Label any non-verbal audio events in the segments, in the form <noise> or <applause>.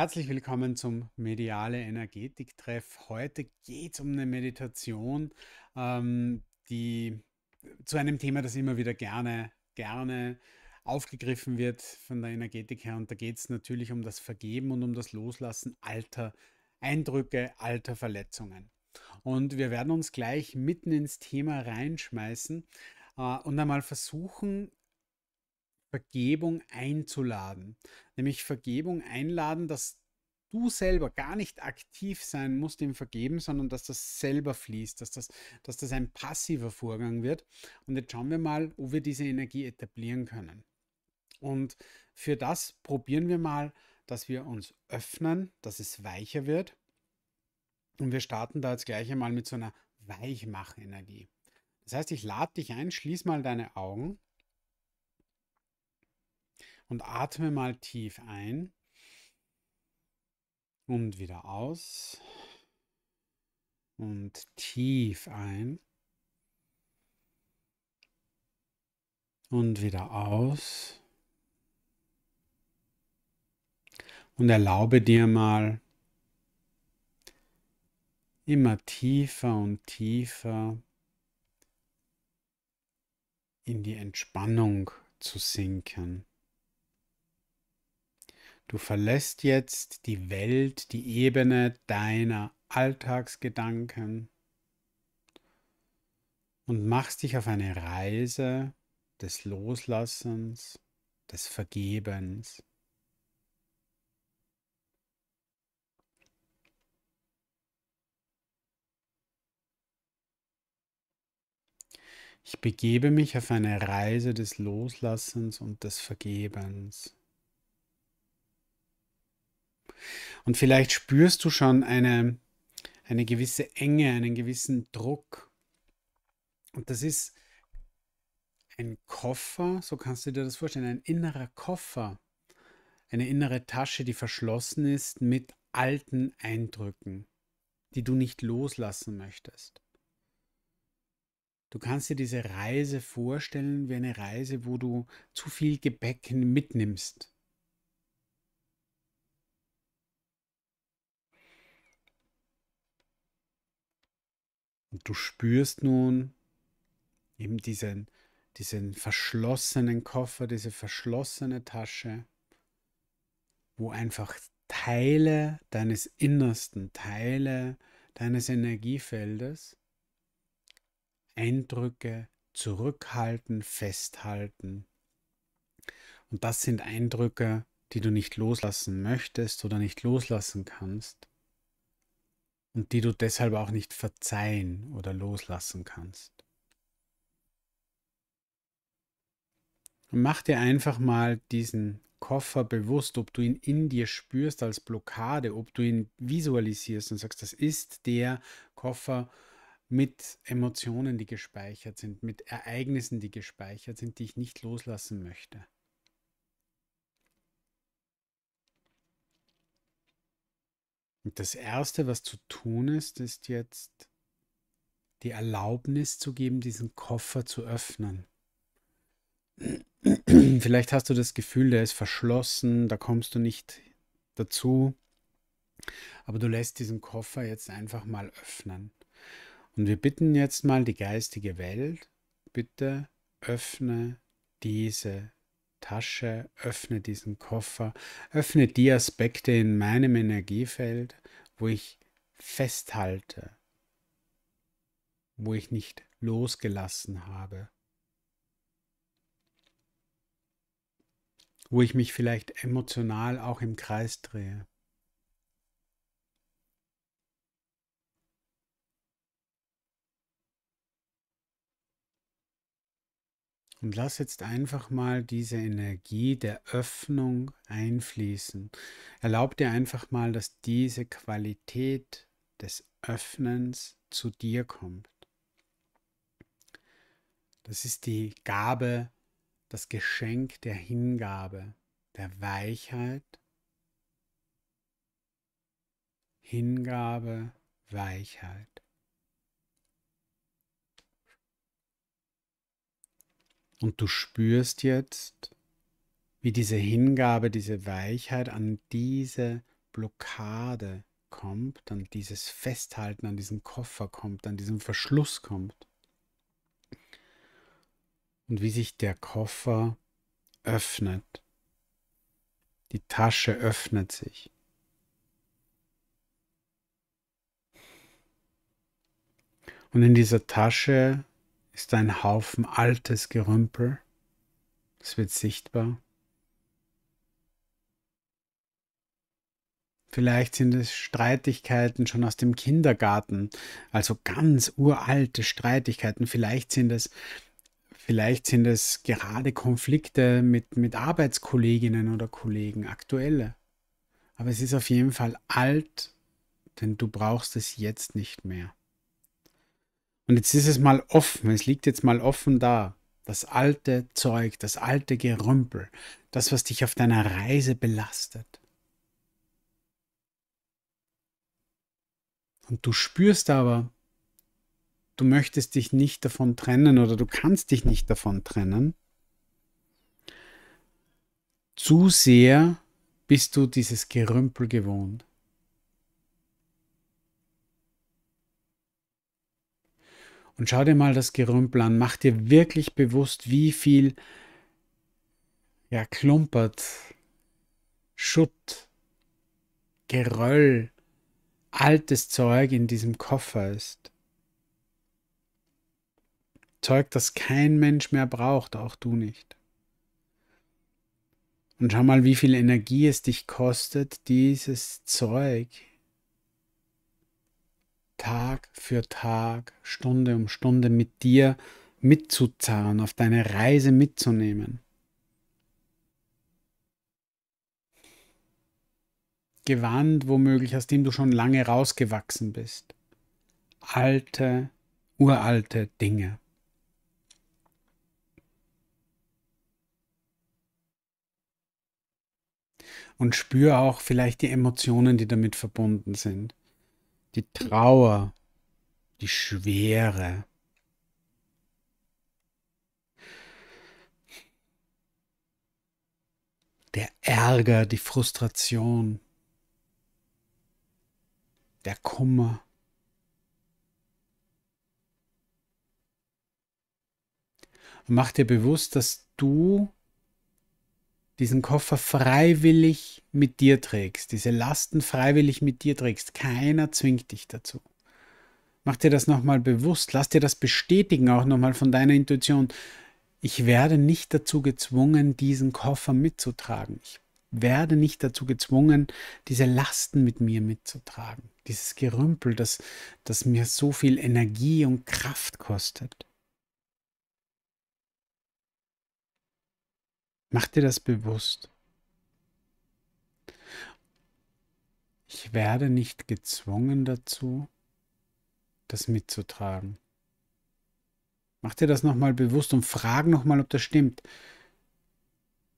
Herzlich willkommen zum Mediale Energetik-Treff. Heute geht es um eine Meditation, ähm, die zu einem Thema, das immer wieder gerne, gerne aufgegriffen wird von der Energetik her. Und da geht es natürlich um das Vergeben und um das Loslassen alter Eindrücke, alter Verletzungen. Und wir werden uns gleich mitten ins Thema reinschmeißen äh, und einmal versuchen, Vergebung einzuladen. Nämlich Vergebung einladen, dass du selber gar nicht aktiv sein musst im Vergeben, sondern dass das selber fließt, dass das, dass das ein passiver Vorgang wird. Und jetzt schauen wir mal, wo wir diese Energie etablieren können. Und für das probieren wir mal, dass wir uns öffnen, dass es weicher wird. Und wir starten da jetzt gleich einmal mit so einer Weichmachenergie. Das heißt, ich lade dich ein, schließ mal deine Augen und atme mal tief ein und wieder aus und tief ein und wieder aus und erlaube dir mal immer tiefer und tiefer in die Entspannung zu sinken. Du verlässt jetzt die Welt, die Ebene deiner Alltagsgedanken und machst dich auf eine Reise des Loslassens, des Vergebens. Ich begebe mich auf eine Reise des Loslassens und des Vergebens. Und vielleicht spürst du schon eine, eine gewisse Enge, einen gewissen Druck. Und das ist ein Koffer, so kannst du dir das vorstellen, ein innerer Koffer, eine innere Tasche, die verschlossen ist mit alten Eindrücken, die du nicht loslassen möchtest. Du kannst dir diese Reise vorstellen wie eine Reise, wo du zu viel Gepäck mitnimmst. Und du spürst nun eben diesen, diesen verschlossenen Koffer, diese verschlossene Tasche, wo einfach Teile deines Innersten, Teile deines Energiefeldes, Eindrücke zurückhalten, festhalten. Und das sind Eindrücke, die du nicht loslassen möchtest oder nicht loslassen kannst und die du deshalb auch nicht verzeihen oder loslassen kannst. Und mach dir einfach mal diesen Koffer bewusst, ob du ihn in dir spürst als Blockade, ob du ihn visualisierst und sagst, das ist der Koffer mit Emotionen, die gespeichert sind, mit Ereignissen, die gespeichert sind, die ich nicht loslassen möchte. Und das Erste, was zu tun ist, ist jetzt die Erlaubnis zu geben, diesen Koffer zu öffnen. <clears throat> Vielleicht hast du das Gefühl, der ist verschlossen, da kommst du nicht dazu. Aber du lässt diesen Koffer jetzt einfach mal öffnen. Und wir bitten jetzt mal die geistige Welt, bitte öffne diese Tasche, öffne diesen Koffer, öffne die Aspekte in meinem Energiefeld, wo ich festhalte, wo ich nicht losgelassen habe, wo ich mich vielleicht emotional auch im Kreis drehe. Und lass jetzt einfach mal diese Energie der Öffnung einfließen. Erlaub dir einfach mal, dass diese Qualität des Öffnens zu dir kommt. Das ist die Gabe, das Geschenk der Hingabe, der Weichheit. Hingabe, Weichheit. Und du spürst jetzt, wie diese Hingabe, diese Weichheit an diese Blockade kommt, an dieses Festhalten, an diesen Koffer kommt, an diesem Verschluss kommt. Und wie sich der Koffer öffnet. Die Tasche öffnet sich. Und in dieser Tasche ist ein Haufen altes Gerümpel. Es wird sichtbar. Vielleicht sind es Streitigkeiten schon aus dem Kindergarten, also ganz uralte Streitigkeiten. Vielleicht sind es, vielleicht sind es gerade Konflikte mit, mit Arbeitskolleginnen oder Kollegen, aktuelle. Aber es ist auf jeden Fall alt, denn du brauchst es jetzt nicht mehr. Und jetzt ist es mal offen, es liegt jetzt mal offen da. Das alte Zeug, das alte Gerümpel, das, was dich auf deiner Reise belastet. Und du spürst aber, du möchtest dich nicht davon trennen oder du kannst dich nicht davon trennen. Zu sehr bist du dieses Gerümpel gewohnt. Und schau dir mal das Gerümpel an. Mach dir wirklich bewusst, wie viel ja, klumpert, Schutt, Geröll, altes Zeug in diesem Koffer ist. Zeug, das kein Mensch mehr braucht, auch du nicht. Und schau mal, wie viel Energie es dich kostet, dieses Zeug Tag für Tag, Stunde um Stunde mit dir mitzuzahlen, auf deine Reise mitzunehmen. Gewand womöglich, aus dem du schon lange rausgewachsen bist. Alte, uralte Dinge. Und spür auch vielleicht die Emotionen, die damit verbunden sind die Trauer, die Schwere. Der Ärger, die Frustration, der Kummer. mach dir bewusst, dass du diesen Koffer freiwillig mit dir trägst, diese Lasten freiwillig mit dir trägst. Keiner zwingt dich dazu. Mach dir das nochmal bewusst, lass dir das bestätigen auch nochmal von deiner Intuition. Ich werde nicht dazu gezwungen, diesen Koffer mitzutragen. Ich werde nicht dazu gezwungen, diese Lasten mit mir mitzutragen. Dieses Gerümpel, das, das mir so viel Energie und Kraft kostet. Mach dir das bewusst. Ich werde nicht gezwungen dazu, das mitzutragen. Mach dir das nochmal bewusst und frag nochmal, ob das stimmt.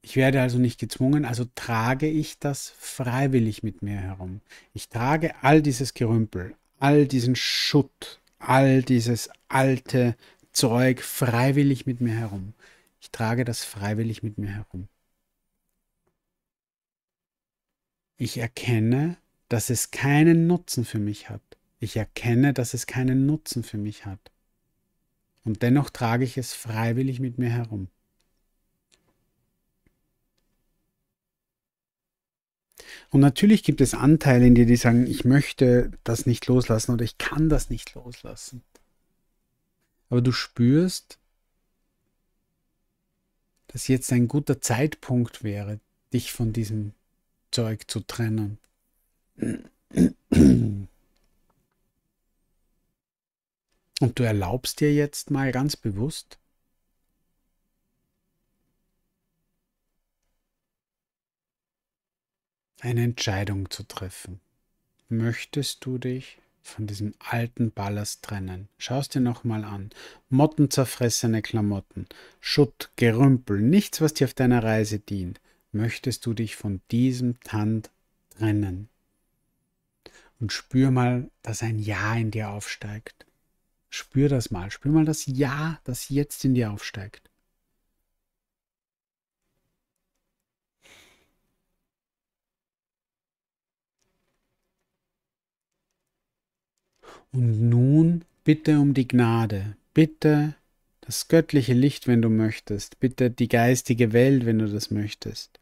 Ich werde also nicht gezwungen, also trage ich das freiwillig mit mir herum. Ich trage all dieses Gerümpel, all diesen Schutt, all dieses alte Zeug freiwillig mit mir herum. Ich trage das freiwillig mit mir herum. Ich erkenne, dass es keinen Nutzen für mich hat. Ich erkenne, dass es keinen Nutzen für mich hat. Und dennoch trage ich es freiwillig mit mir herum. Und natürlich gibt es Anteile in dir, die sagen, ich möchte das nicht loslassen oder ich kann das nicht loslassen. Aber du spürst, dass jetzt ein guter Zeitpunkt wäre, dich von diesem Zeug zu trennen. Und du erlaubst dir jetzt mal ganz bewusst, eine Entscheidung zu treffen. Möchtest du dich von diesem alten Ballast trennen. Schau es dir nochmal an. Mottenzerfressene Klamotten, Schutt, Gerümpel, nichts, was dir auf deiner Reise dient. Möchtest du dich von diesem Tand trennen? Und spür mal, dass ein Ja in dir aufsteigt. Spür das mal. Spür mal das Ja, das jetzt in dir aufsteigt. Und nun bitte um die Gnade, bitte das göttliche Licht, wenn du möchtest, bitte die geistige Welt, wenn du das möchtest,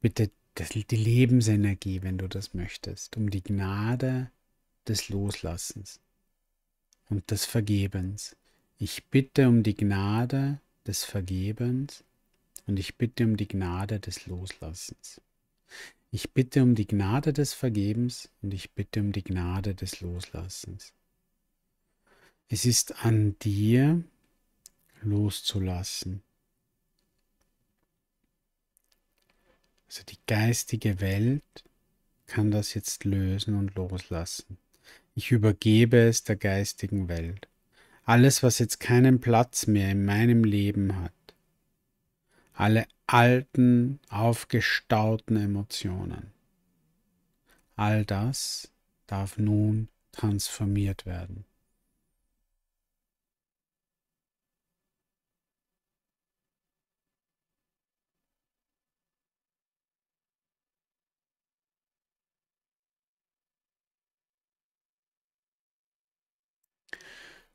bitte die Lebensenergie, wenn du das möchtest, um die Gnade des Loslassens und des Vergebens. Ich bitte um die Gnade des Vergebens und ich bitte um die Gnade des Loslassens. Ich bitte um die Gnade des Vergebens und ich bitte um die Gnade des Loslassens. Es ist an dir loszulassen. Also die geistige Welt kann das jetzt lösen und loslassen. Ich übergebe es der geistigen Welt. Alles, was jetzt keinen Platz mehr in meinem Leben hat, alle alten, aufgestauten Emotionen. All das darf nun transformiert werden.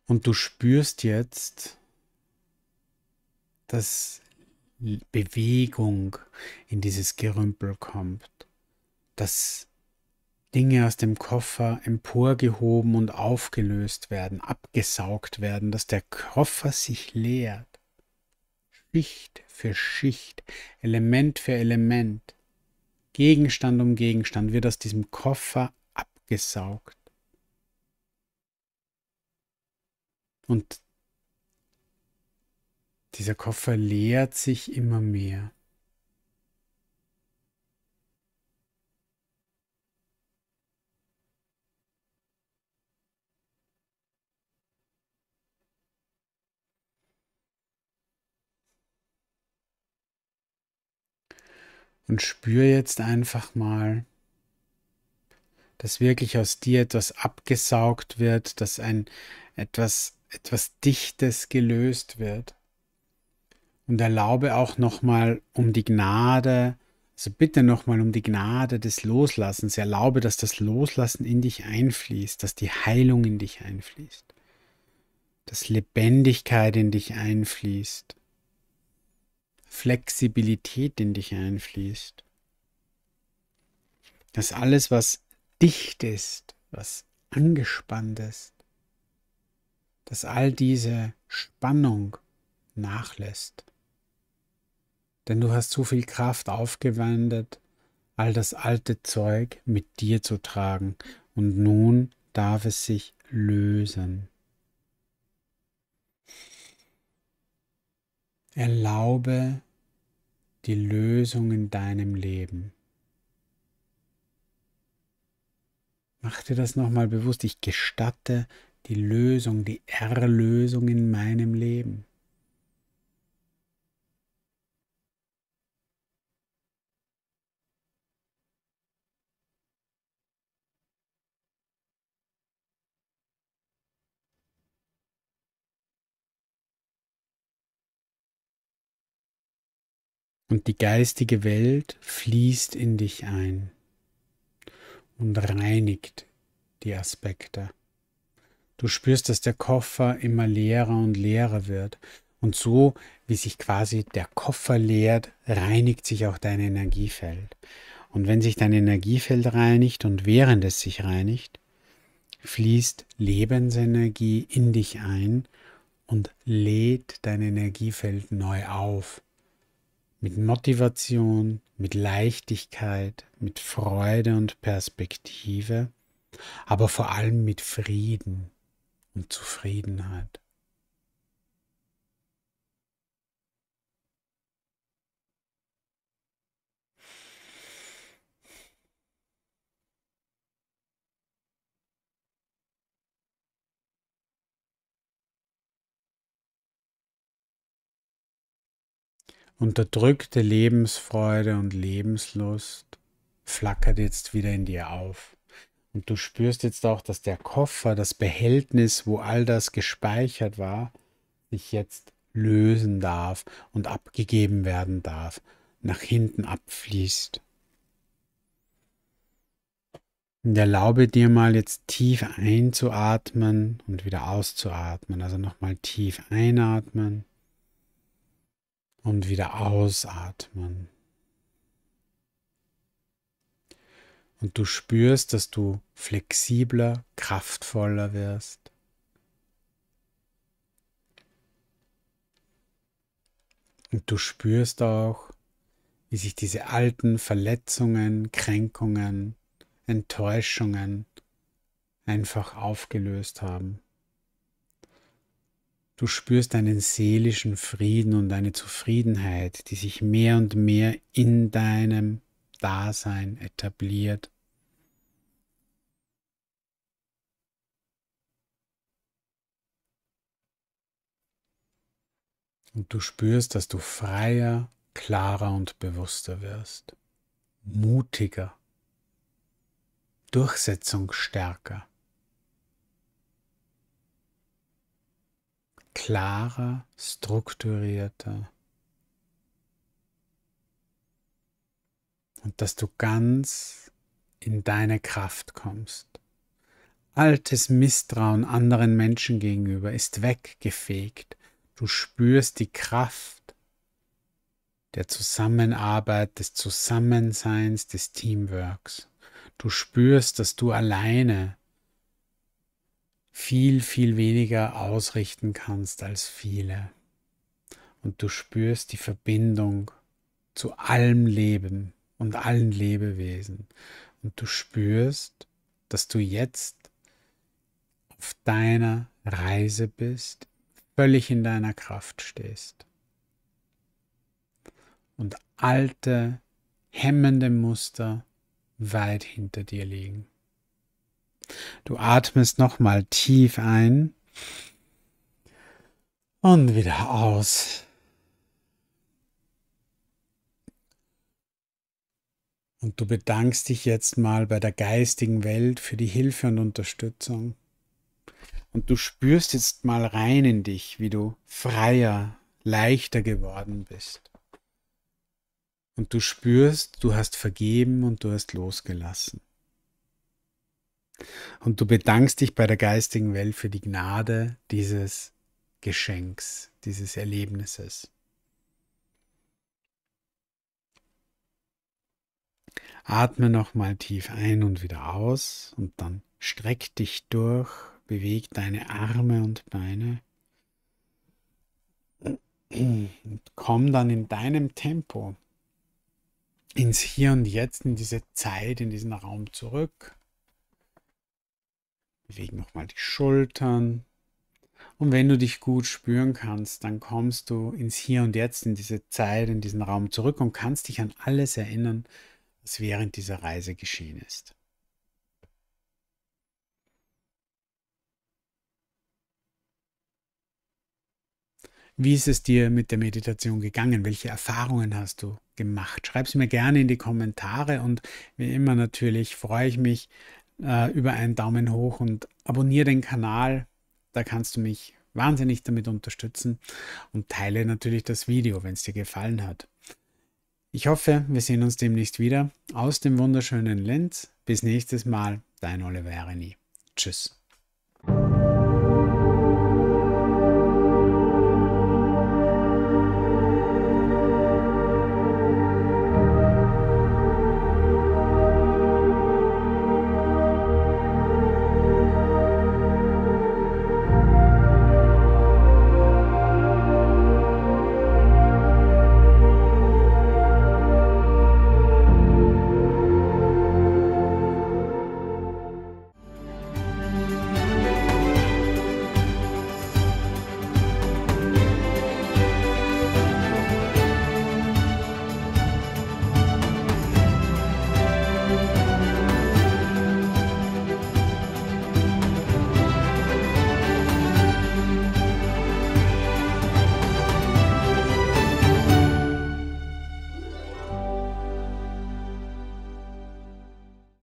Und du spürst jetzt, dass Bewegung in dieses Gerümpel kommt, dass Dinge aus dem Koffer emporgehoben und aufgelöst werden, abgesaugt werden, dass der Koffer sich leert, Schicht für Schicht, Element für Element, Gegenstand um Gegenstand wird aus diesem Koffer abgesaugt. Und dieser Koffer leert sich immer mehr. und spür jetzt einfach mal, dass wirklich aus dir etwas abgesaugt wird, dass ein etwas etwas dichtes gelöst wird und erlaube auch nochmal um die Gnade, also bitte nochmal um die Gnade des Loslassens. Erlaube, dass das Loslassen in dich einfließt, dass die Heilung in dich einfließt, dass Lebendigkeit in dich einfließt, Flexibilität in dich einfließt, dass alles, was dicht ist, was angespannt ist, dass all diese Spannung nachlässt denn du hast zu viel Kraft aufgewendet, all das alte Zeug mit dir zu tragen, und nun darf es sich lösen. Erlaube die Lösung in deinem Leben. Mach dir das nochmal bewusst. Ich gestatte die Lösung, die Erlösung in meinem Leben. und die geistige Welt fließt in dich ein und reinigt die Aspekte. Du spürst, dass der Koffer immer leerer und leerer wird. Und so, wie sich quasi der Koffer leert, reinigt sich auch dein Energiefeld. Und wenn sich dein Energiefeld reinigt und während es sich reinigt, fließt Lebensenergie in dich ein und lädt dein Energiefeld neu auf mit Motivation, mit Leichtigkeit, mit Freude und Perspektive, aber vor allem mit Frieden und Zufriedenheit. Unterdrückte Lebensfreude und Lebenslust flackert jetzt wieder in dir auf. Und du spürst jetzt auch, dass der Koffer, das Behältnis, wo all das gespeichert war, sich jetzt lösen darf und abgegeben werden darf, nach hinten abfließt. Und erlaube dir mal jetzt tief einzuatmen und wieder auszuatmen. Also nochmal tief einatmen und wieder ausatmen. Und du spürst, dass du flexibler, kraftvoller wirst. Und du spürst auch, wie sich diese alten Verletzungen, Kränkungen, Enttäuschungen einfach aufgelöst haben. Du spürst einen seelischen Frieden und eine Zufriedenheit, die sich mehr und mehr in deinem Dasein etabliert. Und du spürst, dass du freier, klarer und bewusster wirst, mutiger, durchsetzungsstärker. klarer, strukturierter. Und dass du ganz in deine Kraft kommst. Altes Misstrauen anderen Menschen gegenüber ist weggefegt. Du spürst die Kraft der Zusammenarbeit, des Zusammenseins, des Teamworks. Du spürst, dass du alleine viel, viel weniger ausrichten kannst als viele. Und du spürst die Verbindung zu allem Leben und allen Lebewesen. Und du spürst, dass du jetzt auf deiner Reise bist, völlig in deiner Kraft stehst. Und alte, hemmende Muster weit hinter dir liegen. Du atmest nochmal tief ein und wieder aus. Und du bedankst dich jetzt mal bei der geistigen Welt für die Hilfe und Unterstützung. Und du spürst jetzt mal rein in dich, wie du freier, leichter geworden bist. Und du spürst, du hast vergeben und du hast losgelassen. Und du bedankst dich bei der geistigen Welt für die Gnade dieses Geschenks, dieses Erlebnisses. Atme nochmal tief ein und wieder aus und dann streck dich durch, beweg deine Arme und Beine und komm dann in deinem Tempo ins Hier und Jetzt, in diese Zeit, in diesen Raum zurück. Beweg nochmal die Schultern. Und wenn du dich gut spüren kannst, dann kommst du ins Hier und Jetzt, in diese Zeit, in diesen Raum zurück und kannst dich an alles erinnern, was während dieser Reise geschehen ist. Wie ist es dir mit der Meditation gegangen? Welche Erfahrungen hast du gemacht? Schreib es mir gerne in die Kommentare und wie immer natürlich freue ich mich, äh, über einen Daumen hoch und abonniere den Kanal. Da kannst du mich wahnsinnig damit unterstützen und teile natürlich das Video, wenn es dir gefallen hat. Ich hoffe, wir sehen uns demnächst wieder aus dem wunderschönen Lenz. Bis nächstes Mal, dein Oliver Reni. Tschüss.